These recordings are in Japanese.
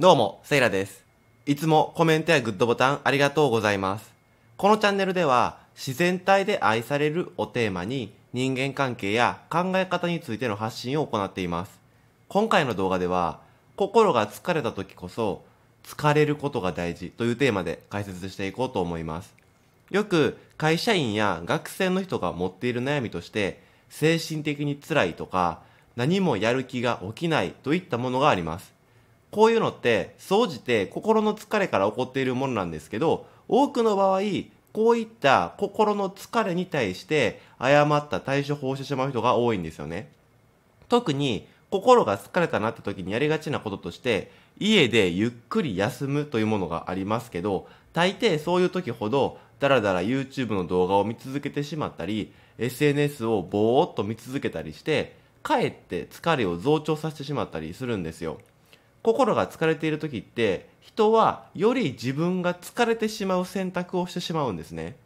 どうも、セイラです。いつもコメントやグッドボタンありがとうございます。このチャンネルでは、自然体で愛されるをテーマに、人間関係や考え方についての発信を行っています。今回の動画では、心が疲れた時こそ、疲れることが大事というテーマで解説していこうと思います。よく、会社員や学生の人が持っている悩みとして、精神的に辛いとか、何もやる気が起きないといったものがあります。こういうのって、総じて心の疲れから起こっているものなんですけど、多くの場合、こういった心の疲れに対して誤った対処法をしてしまう人が多いんですよね。特に心が疲れたなって時にやりがちなこととして、家でゆっくり休むというものがありますけど、大抵そういう時ほどだらだら YouTube の動画を見続けてしまったり、SNS をぼーっと見続けたりして、かえって疲れを増長させてしまったりするんですよ。心が疲れている時って人はより自分が疲れてしまう選択をしてしまうんですね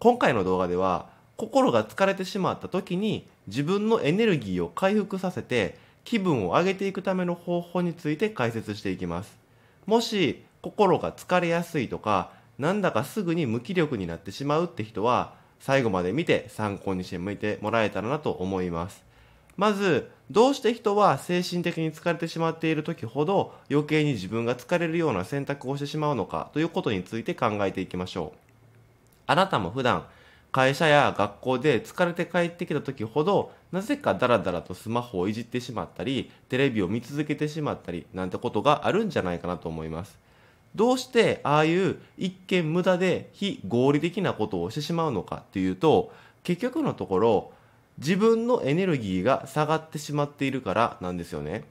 今回の動画では心が疲れてしまった時に自分のエネルギーを回復させて気分を上げていくための方法について解説していきますもし心が疲れやすいとかなんだかすぐに無気力になってしまうって人は最後まで見て参考にしてみてもらえたらなと思いますまずどうして人は精神的に疲れてしまっている時ほど余計に自分が疲れるような選択をしてしまうのかということについて考えていきましょうあなたも普段会社や学校で疲れて帰ってきた時ほどなぜかダラダラとスマホをいじってしまったりテレビを見続けてしまったりなんてことがあるんじゃないかなと思いますどうしてああいう一見無駄で非合理的なことをしてしまうのかっていうと結局のところ自分のエネルギーが下がってしまっているからなんですよね。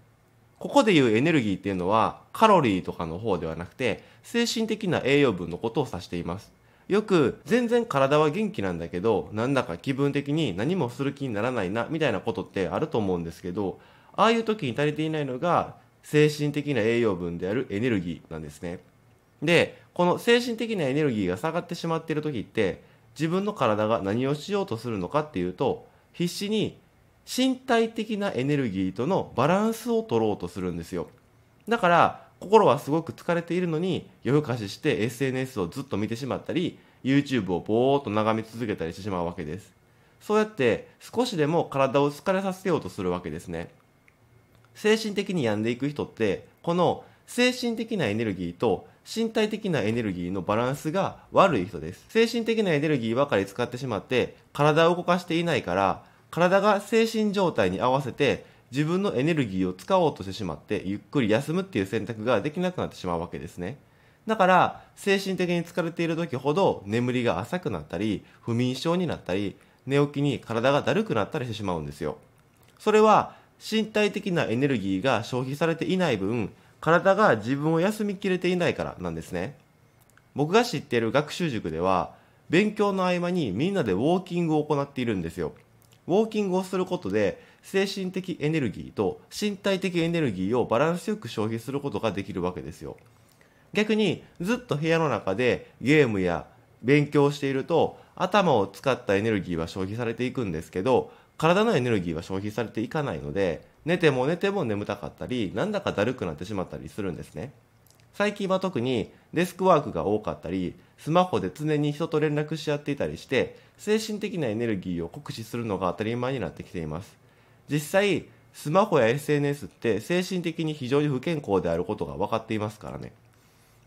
ここでいうエネルギーっていうのはカロリーとかの方ではなくて精神的な栄養分のことを指しています。よく全然体は元気なんだけどなんだか気分的に何もする気にならないなみたいなことってあると思うんですけどああいう時に足りていないのが精神的な栄養分であるエネルギーなんですね。で、この精神的なエネルギーが下がってしまっている時って自分の体が何をしようとするのかっていうと必死に身体的なエネルギーとのバランスを取ろうとするんですよだから心はすごく疲れているのに夜更かしして SNS をずっと見てしまったり YouTube をぼーっと眺め続けたりしてしまうわけですそうやって少しでも体を疲れさせようとするわけですね精神的に病んでいく人ってこの精神的なエネルギーと身体的なエネルギーのバランスが悪い人です。精神的なエネルギーばかり使ってしまって、体を動かしていないから、体が精神状態に合わせて自分のエネルギーを使おうとしてしまって、ゆっくり休むっていう選択ができなくなってしまうわけですね。だから、精神的に疲れている時ほど眠りが浅くなったり、不眠症になったり、寝起きに体がだるくなったりしてしまうんですよ。それは、身体的なエネルギーが消費されていない分、体が自分を休みきれていないからなんですね。僕が知っている学習塾では、勉強の合間にみんなでウォーキングを行っているんですよ。ウォーキングをすることで、精神的エネルギーと身体的エネルギーをバランスよく消費することができるわけですよ。逆に、ずっと部屋の中でゲームや勉強していると、頭を使ったエネルギーは消費されていくんですけど、体のエネルギーは消費されていかないので寝ても寝ても眠たかったりなんだかだるくなってしまったりするんですね最近は特にデスクワークが多かったりスマホで常に人と連絡し合っていたりして精神的なエネルギーを酷使するのが当たり前になってきています実際スマホや SNS って精神的に非常に不健康であることが分かっていますからね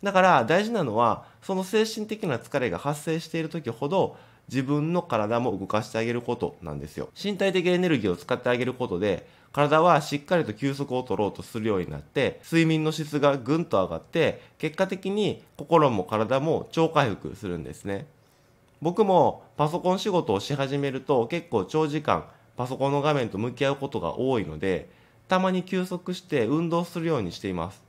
だから大事なのはその精神的な疲れが発生している時ほど自分の体も動かしてあげることなんですよ。身体的エネルギーを使ってあげることで、体はしっかりと休息を取ろうとするようになって、睡眠の質がぐんと上がって、結果的に心も体も超回復するんですね。僕もパソコン仕事をし始めると結構長時間パソコンの画面と向き合うことが多いので、たまに休息して運動するようにしています。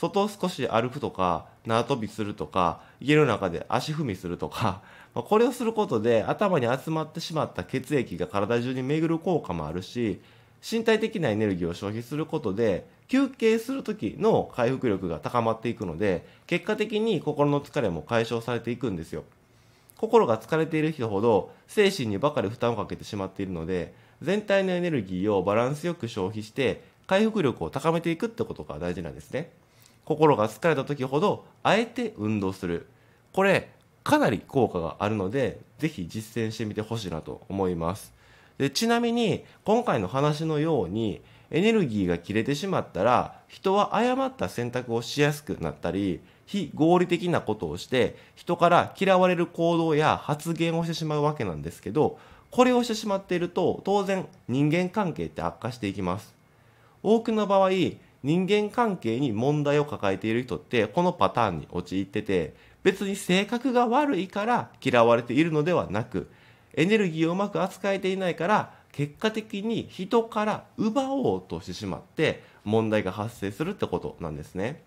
外を少し歩くとか縄跳びするとか家の中で足踏みするとか、まあ、これをすることで頭に集まってしまった血液が体中に巡る効果もあるし身体的なエネルギーを消費することで休憩する時の回復力が高まっていくので結果的に心の疲れも解消されていくんですよ心が疲れている人ほど精神にばかり負担をかけてしまっているので全体のエネルギーをバランスよく消費して回復力を高めていくってことが大事なんですね。心が疲れた時ほどあえて運動するこれかなり効果があるのでぜひ実践してみてほしいなと思いますでちなみに今回の話のようにエネルギーが切れてしまったら人は誤った選択をしやすくなったり非合理的なことをして人から嫌われる行動や発言をしてしまうわけなんですけどこれをしてしまっていると当然人間関係って悪化していきます多くの場合人間関係に問題を抱えている人ってこのパターンに陥ってて別に性格が悪いから嫌われているのではなくエネルギーをうまく扱えていないから結果的に人から奪おうとしてしまって問題が発生するってことなんですね。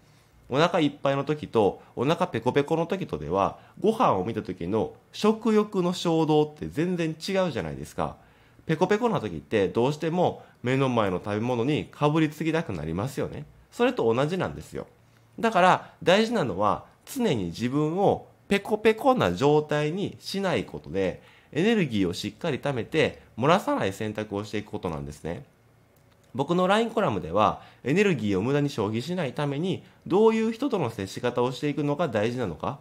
お腹いっぱいの時とお腹ペコペコの時とではご飯を見た時の食欲の衝動って全然違うじゃないですか。ペコペコな時ってどうしても目の前の食べ物にかぶりつきたくなりますよね。それと同じなんですよ。だから大事なのは常に自分をペコペコな状態にしないことでエネルギーをしっかり貯めて漏らさない選択をしていくことなんですね。僕の LINE コラムではエネルギーを無駄に消費しないためにどういう人との接し方をしていくのが大事なのか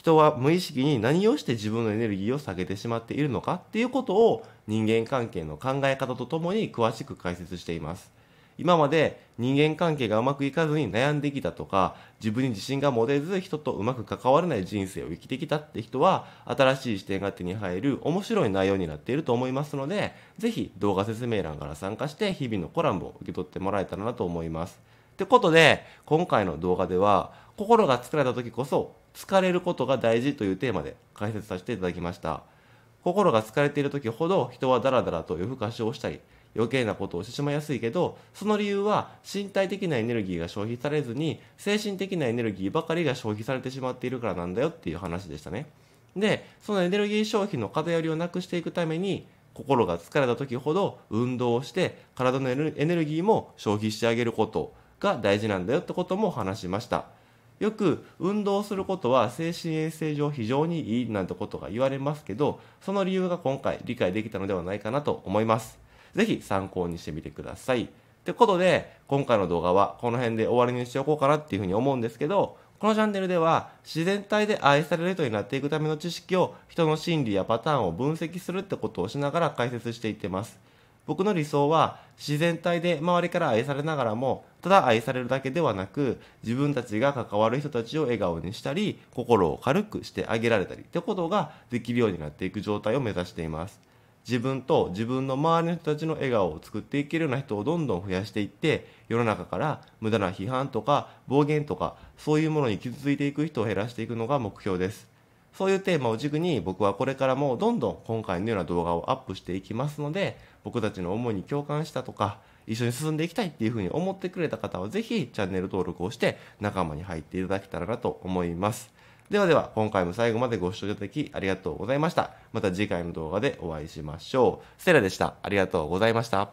人は無意識に何をして自分のエネルギーを下げてしまっているのかっていうことを人間関係の考え方とともに詳しく解説しています今まで人間関係がうまくいかずに悩んできたとか自分に自信が持てず人とうまく関われない人生を生きてきたって人は新しい視点が手に入る面白い内容になっていると思いますので是非動画説明欄から参加して日々のコラムを受け取ってもらえたらなと思いますってことで今回の動画では心が疲れた時こそ疲れることが大事というテーマで解説させていただきました。心が疲れている時ほど人はダラダラと夜更かしをしたり、余計なことをしてしまいやすいけど、その理由は身体的なエネルギーが消費されずに、精神的なエネルギーばかりが消費されてしまっているからなんだよっていう話でしたね。で、そのエネルギー消費の偏りをなくしていくために、心が疲れた時ほど運動をして体のエネルギーも消費してあげることが大事なんだよってことも話しました。よく運動することは精神衛生上非常にいいなんてことが言われますけど、その理由が今回理解できたのではないかなと思います。ぜひ参考にしてみてください。ってことで、今回の動画はこの辺で終わりにしておこうかなっていうふうに思うんですけど、このチャンネルでは自然体で愛される人になっていくための知識を人の心理やパターンを分析するってことをしながら解説していってます。僕の理想は自然体で周りから愛されながらもただ愛されるだけではなく自分たちが関わる人たちを笑顔にしたり心を軽くしてあげられたりってことができるようになっていく状態を目指しています自分と自分の周りの人たちの笑顔を作っていけるような人をどんどん増やしていって世の中から無駄な批判とか暴言とかそういうものに傷ついていく人を減らしていくのが目標ですそういうテーマを軸に僕はこれからもどんどん今回のような動画をアップしていきますので僕たちの思いに共感したとか一緒に進んでいきたいっていうふうに思ってくれた方はぜひチャンネル登録をして仲間に入っていただけたらなと思います。ではでは今回も最後までご視聴いただきありがとうございました。また次回の動画でお会いしましょう。ステラでした。ありがとうございました。